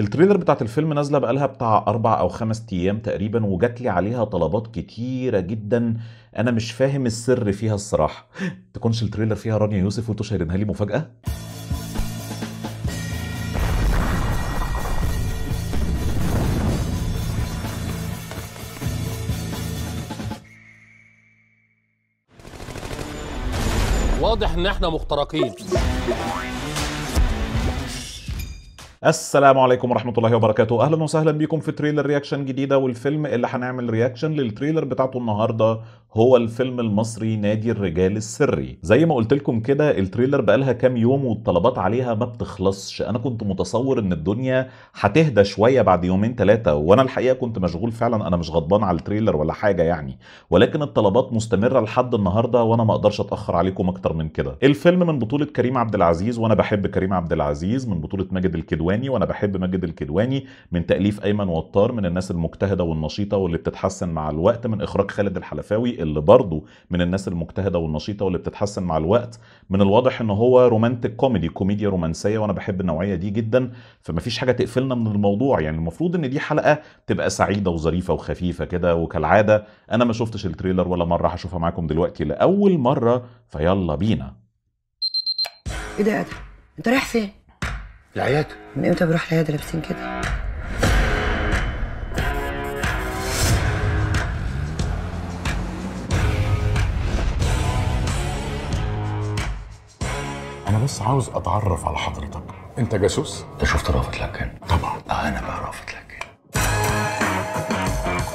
التريلر بتاعت الفيلم نازله بقالها بتاع اربع او خمس ايام تقريبا وجات لي عليها طلبات كتيره جدا انا مش فاهم السر فيها الصراحه تكونش التريلر فيها رانيا يوسف وانتوا شايلينها لي مفاجاه واضح ان احنا مخترقين السلام عليكم ورحمه الله وبركاته اهلا وسهلا بيكم في تريلر رياكشن جديده والفيلم اللي هنعمل رياكشن للتريلر بتاعته النهارده هو الفيلم المصري نادي الرجال السري زي ما قلت لكم كده التريلر بقالها كام يوم والطلبات عليها ما بتخلصش انا كنت متصور ان الدنيا هتهدى شويه بعد يومين ثلاثه وانا الحقيقه كنت مشغول فعلا انا مش غضبان على التريلر ولا حاجه يعني ولكن الطلبات مستمره لحد النهارده وانا ما اقدرش اتاخر عليكم اكتر من كده الفيلم من بطوله كريم عبد العزيز وانا بحب كريم عبد العزيز من بطوله ماجد الكدواني الكدواني وانا بحب ماجد الكدواني من تاليف ايمن وطار من الناس المجتهده والنشيطه واللي بتتحسن مع الوقت من اخراج خالد الحلفاوي اللي برضه من الناس المجتهده والنشيطه واللي بتتحسن مع الوقت من الواضح ان هو رومانتك كوميدي كوميديا رومانسيه وانا بحب النوعيه دي جدا فمفيش حاجه تقفلنا من الموضوع يعني المفروض ان دي حلقه تبقى سعيده وظريفه وخفيفه كده وكالعاده انا ما شفتش التريلر ولا مره هشوفها معاكم دلوقتي لاول مره فيلا بينا ايه ده يا انت رايح فين العيادة من امتى بروح العيادة لابسين كده؟ أنا بس عاوز أتعرف على حضرتك، أنت جاسوس؟ أنت شفت رافض لكن؟ طبعًا آه، أنا بقى رافض لكن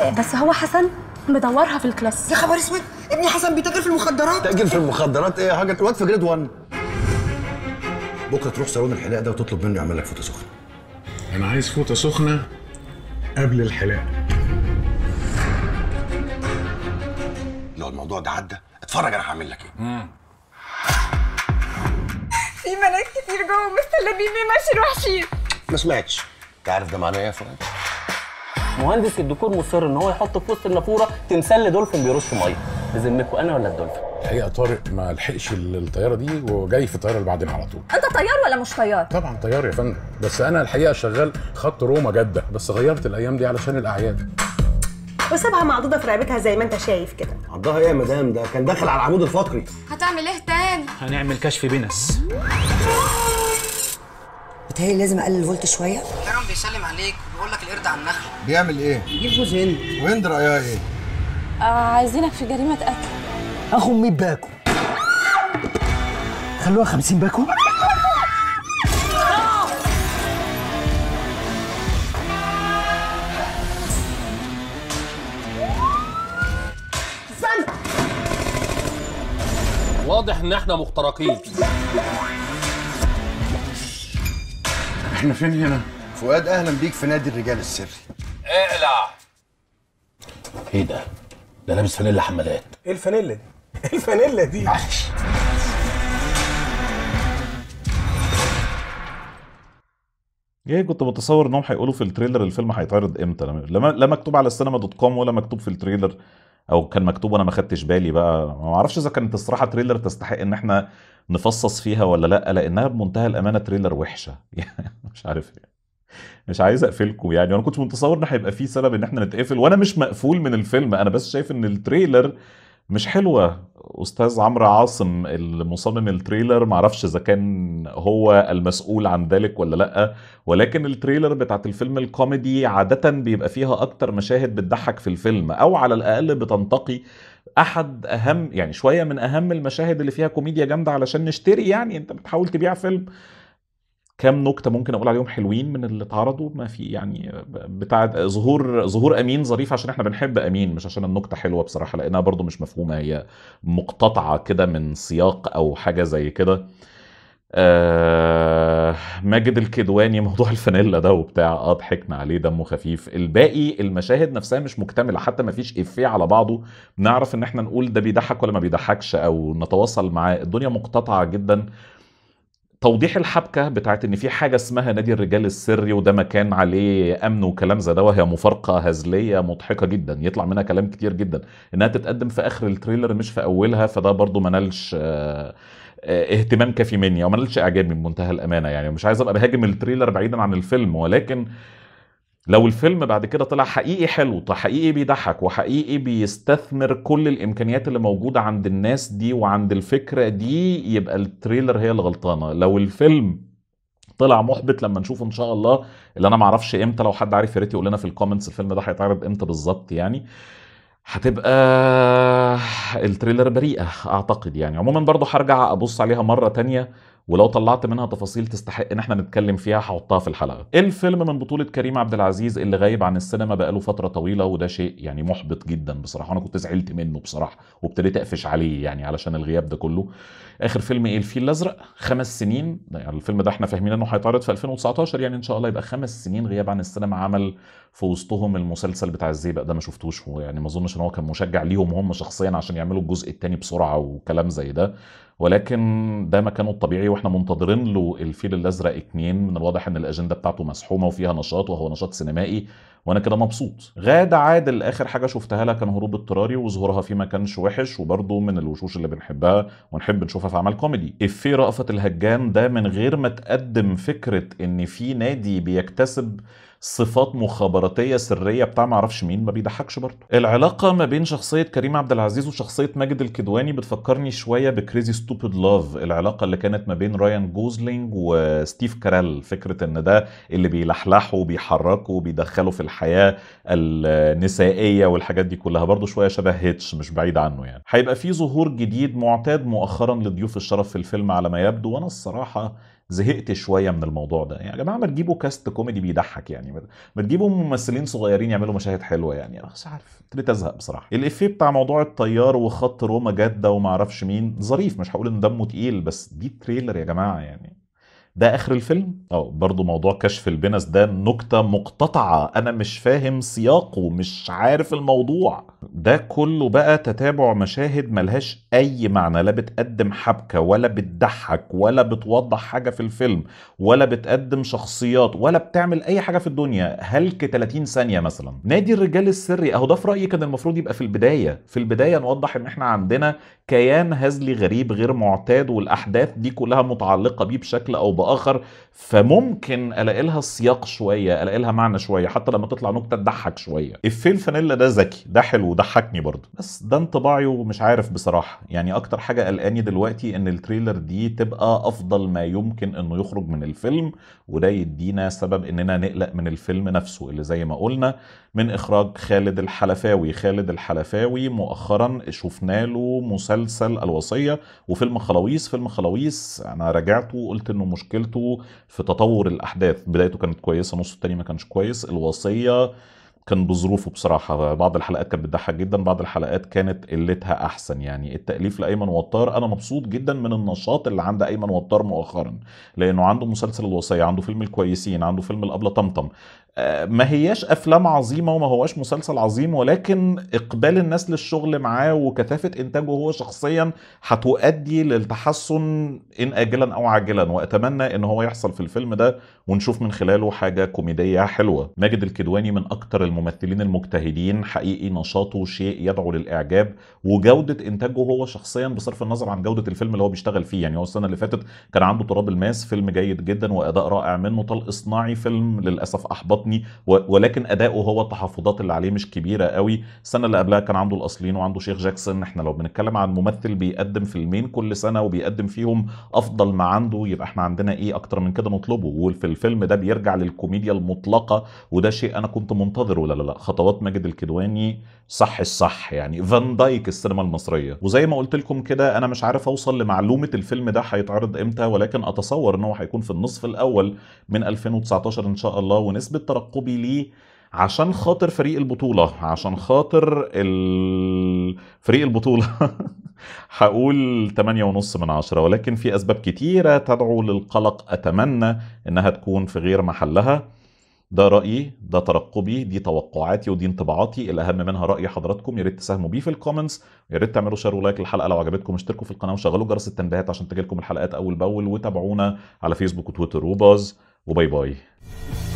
إيه، بس هو حسن مدورها في الكلاس يا خبر اسود ابني حسن بيتاجر في المخدرات تاجر في المخدرات ايه يا حاجه الواد في جريد 1 بكره تروح صالون الحلاق ده وتطلب منه يعمل لك فوطه سخنه انا عايز فوطه سخنه قبل الحلاق لو الموضوع ده عدى اتفرج انا هعمل لك ايه في ملاك كتير جوه مستلمين بمشي الوحشين ما سمعتش انت عارف ده معناه ايه يا فؤاد مهندس الديكور مصر ان هو يحط في وسط النافوره تمثال لدولفين بيرش ميه بذمتكم انا ولا الدولفين الحقيقه طارق ما لحقش الطياره دي وجاي في الطياره اللي بعدين على طول انت طيار ولا مش طيار طبعا طيار يا فندم بس انا الحقيقه شغال خط روما جده بس غيرت الايام دي علشان الاعياد وسابها معضوضه في رقبتها زي ما انت شايف كده عضها ايه يا مدام ده كان داخل على العمود الفقري هتعمل ايه تاني هنعمل كشف بنس بتهيألي لازم اقلل الفولت شويه كارون بيسلم عليك وبيقول لك القرد على النخل بيعمل ايه بيجيب جوز هند وهند رايها ايه آه عايزينك في جريمه قتل اخو 100 باكو خلوها 50 باكو واضح ان احنا مخترقين احنا فين هنا فؤاد اهلا بيك في نادي الرجال السري اقلع ايه ده ده لابس فانيلا حمالات ايه الفانيلا دي الفانيلا دي معلش ايه كنت متصور انهم هيقولوا في التريلر الفيلم هيتعرض امتى لما لا مكتوب على السينما دوت كوم ولا مكتوب في التريلر او كان مكتوب وانا ما خدتش بالي بقى ما اعرفش اذا كانت الصراحه تريلر تستحق ان احنا نفصص فيها ولا لا لانها بمنتهى الامانه تريلر وحشه يعني مش عارف يعني. مش عايز اقفلكم يعني انا كنت متصور ان هيبقى في سبب ان احنا نتقفل وانا مش مقفول من الفيلم انا بس شايف ان التريلر مش حلوه استاذ عمرو عاصم المصمم التريلر معرفش اذا كان هو المسؤول عن ذلك ولا لا ولكن التريلر بتاعت الفيلم الكوميدي عاده بيبقى فيها اكتر مشاهد بتضحك في الفيلم او على الاقل بتنتقي احد اهم يعني شويه من اهم المشاهد اللي فيها كوميديا جامده علشان نشتري يعني انت بتحاول تبيع فيلم كام نكته ممكن اقول عليهم حلوين من اللي اتعرضوا ما في يعني بتاع ظهور ظهور امين ظريف عشان احنا بنحب امين مش عشان النكته حلوه بصراحه لانها برضو مش مفهومه هي مقتطعه كده من سياق او حاجه زي كده آه ماجد الكدواني موضوع الفانيلا ده وبتاع اه ضحكنا عليه دمه خفيف الباقي المشاهد نفسها مش مكتمله حتى ما فيش افيه على بعضه نعرف ان احنا نقول ده بيضحك ولا ما بيضحكش او نتواصل معاه الدنيا مقتطعه جدا توضيح الحبكه بتاعت ان في حاجه اسمها نادي الرجال السري وده مكان عليه امن وكلام زي ده وهي مفارقه هزليه مضحكه جدا يطلع منها كلام كتير جدا انها تتقدم في اخر التريلر مش في اولها فده برضو ما نالش آه، آه، اهتمام كافي مني او ما نالش اعجابي بمنتهى الامانه يعني مش عايز ابقى بهاجم التريلر بعيدا عن الفيلم ولكن لو الفيلم بعد كده طلع حقيقي حلو حقيقي بيضحك وحقيقي بيستثمر كل الامكانيات اللي موجوده عند الناس دي وعند الفكره دي يبقى التريلر هي الغلطانه لو الفيلم طلع محبط لما نشوفه ان شاء الله اللي انا معرفش امتى لو حد عارف يا ريت يقول لنا في الكومنتس الفيلم ده هيتعرض امتى بالظبط يعني هتبقى التريلر بريئه اعتقد يعني عموما برضو هرجع ابص عليها مره تانية ولو طلعت منها تفاصيل تستحق ان احنا نتكلم فيها هحطها في الحلقه إيه الفيلم من بطوله كريم عبد العزيز اللي غايب عن السينما بقاله فتره طويله وده شيء يعني محبط جدا بصراحه انا كنت زعلت منه بصراحه وابتديت اقفش عليه يعني علشان الغياب ده كله اخر فيلم ايه الفيل الازرق خمس سنين يعني الفيلم ده احنا فاهمين انه هيتعرض في 2019 يعني ان شاء الله يبقى خمس سنين غياب عن السينما عمل في وسطهم المسلسل بتاع الزيبق ده ما شفتوش يعني ما اظنش ان هو كان مشجع ليهم هم شخصيا عشان يعملوا الجزء الثاني بسرعه وكلام زي ده ولكن ده مكانه الطبيعي واحنا منتظرين له الفيل الازرق اتنين من الواضح ان الاجنده بتاعته مسحومه وفيها نشاط وهو نشاط سينمائي وانا كده مبسوط غاده عادل اخر حاجه شفتها لها كان هروب اضطراري وظهورها فيه ما كانش وحش وبرده من الوشوش اللي بنحبها ونحب نشوفها في اعمال كوميدي افيه رأفت الهجان ده من غير ما تقدم فكره ان في نادي بيكتسب صفات مخابراتيه سريه بتاع ما اعرفش مين ما بيضحكش برضه العلاقه ما بين شخصيه كريم عبد العزيز وشخصيه ماجد الكدواني بتفكرني شويه بكريزي ستوبيد لاف العلاقه اللي كانت ما بين رايان جوزلينج وستيف كارل فكره ان ده اللي بيلحلحه وبيحركه وبيدخله في الحياه النسائيه والحاجات دي كلها برضو شويه شبه هيتش مش بعيد عنه يعني هيبقى في ظهور جديد معتاد مؤخرا لضيوف الشرف في الفيلم على ما يبدو وانا الصراحه زهقت شويه من الموضوع ده يعني يا جماعه ما تجيبوا كاست كوميدي بيضحك يعني ما تجيبوا ممثلين صغيرين يعملوا مشاهد حلوه يعني انا مش عارف ابتديت ازهق بصراحه الافيه بتاع موضوع الطيار وخط روما جده وما اعرفش مين ظريف مش هقول ان دمه تقيل بس دي تريلر يا جماعه يعني ده اخر الفيلم اه برضو موضوع كشف البنس ده نكتة مقتطعة انا مش فاهم سياقه مش عارف الموضوع ده كله بقى تتابع مشاهد ملهاش اي معنى لا بتقدم حبكة ولا بتضحك ولا بتوضح حاجة في الفيلم ولا بتقدم شخصيات ولا بتعمل اي حاجة في الدنيا هلك 30 ثانية مثلا نادي الرجال السري اهو ده في رأيي كان المفروض يبقى في البداية في البداية نوضح ان احنا عندنا كيان هزلي غريب غير معتاد والاحداث دي كلها متعلقة بيه بشكل او بآخر او اخر فممكن الاقي لها سياق شويه الاقي لها معنى شويه حتى لما تطلع نكته تضحك شويه افيه الفانيلا ده ذكي ده حلو ضحكني برضه بس ده انطباعي ومش عارف بصراحه يعني اكتر حاجه قلقاني دلوقتي ان التريلر دي تبقى افضل ما يمكن انه يخرج من الفيلم وده يدينا سبب اننا نقلق من الفيلم نفسه اللي زي ما قلنا من اخراج خالد الحلفاوي خالد الحلفاوي مؤخرا شفنا له مسلسل الوصيه وفيلم خلاويص فيلم خلاويص انا راجعته وقلت انه مشكله مشكلته في تطور الاحداث بدايته كانت كويسه نص التاني ما كانش كويس الوصيه كان بظروفه بصراحه بعض الحلقات كانت بتضحك جدا بعض الحلقات كانت قلتها احسن يعني التاليف لايمن وطار انا مبسوط جدا من النشاط اللي عند ايمن وطار مؤخرا لانه عنده مسلسل الوصيه عنده فيلم الكويسين عنده فيلم الابله طمطم آه، ما هياش افلام عظيمه وما هواش مسلسل عظيم ولكن اقبال الناس للشغل معاه وكثافه انتاجه هو شخصيا هتؤدي للتحسن ان اجلا او عاجلا واتمنى ان هو يحصل في الفيلم ده ونشوف من خلاله حاجه كوميديه حلوه ماجد الكدواني من اكتر الممثلين المجتهدين حقيقي نشاطه شيء يدعو للاعجاب وجوده انتاجه هو شخصيا بصرف النظر عن جوده الفيلم اللي هو بيشتغل فيه يعني هو السنه اللي فاتت كان عنده تراب الماس فيلم جيد جدا واداء رائع منه طلق صناعي فيلم للاسف احبطني ولكن اداؤه هو التحفظات اللي عليه مش كبيره قوي السنه اللي قبلها كان عنده الاصليين وعنده شيخ جاكسون احنا لو بنتكلم عن ممثل بيقدم فيلمين كل سنه وبيقدم فيهم افضل ما عنده يبقى احنا عندنا ايه اكتر من كده نطلبه وفي الفيلم ده بيرجع للكوميديا المطلقه وده شيء انا كنت منتظره ولا لا لا خطوات ماجد الكدواني صح الصح يعني فان دايك السينما المصريه وزي ما قلت لكم كده انا مش عارف اوصل لمعلومه الفيلم ده هيتعرض امتى ولكن اتصور ان هو هيكون في النصف الاول من 2019 ان شاء الله ونسبه ترقبي ليه عشان خاطر فريق البطوله عشان خاطر ال... فريق البطوله هقول 8.5 من عشرة ولكن في اسباب كتيره تدعو للقلق اتمنى انها تكون في غير محلها ده رايي ده ترقبي دي توقعاتي ودي انطباعاتي الاهم منها راي حضراتكم يا ريت تساهموا بيه في الكومنتس ياريت ريت تعملوا شير ولايك للحلقه لو عجبتكم اشتركوا في القناه وشغلوا جرس التنبيهات عشان تجيلكم الحلقات اول باول وتابعونا على فيسبوك وتويتر وباز وباي باي